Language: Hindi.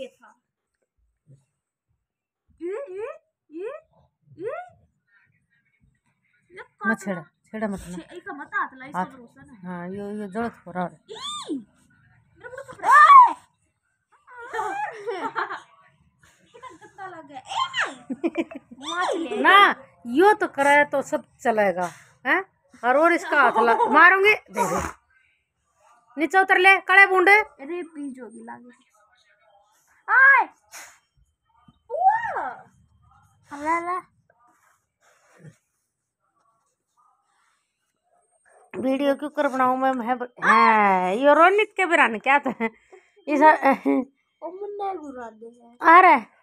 के था छेड़ा मत ना एक मत हाथ लाई सब रोसन हां यो यो जड़त हो रहा है कितना लग गया ना यो तो कराया तो सब चलेगा हैं और और इसका हाथ ला मारूंगी देखो नीचे उतर ले कड़े बूंदे अरे लागे Hi. Wow. हमारा वीडियो क्यों कर बनाऊ मैं है, है ये रोनित के बिरान क्या था इस अरे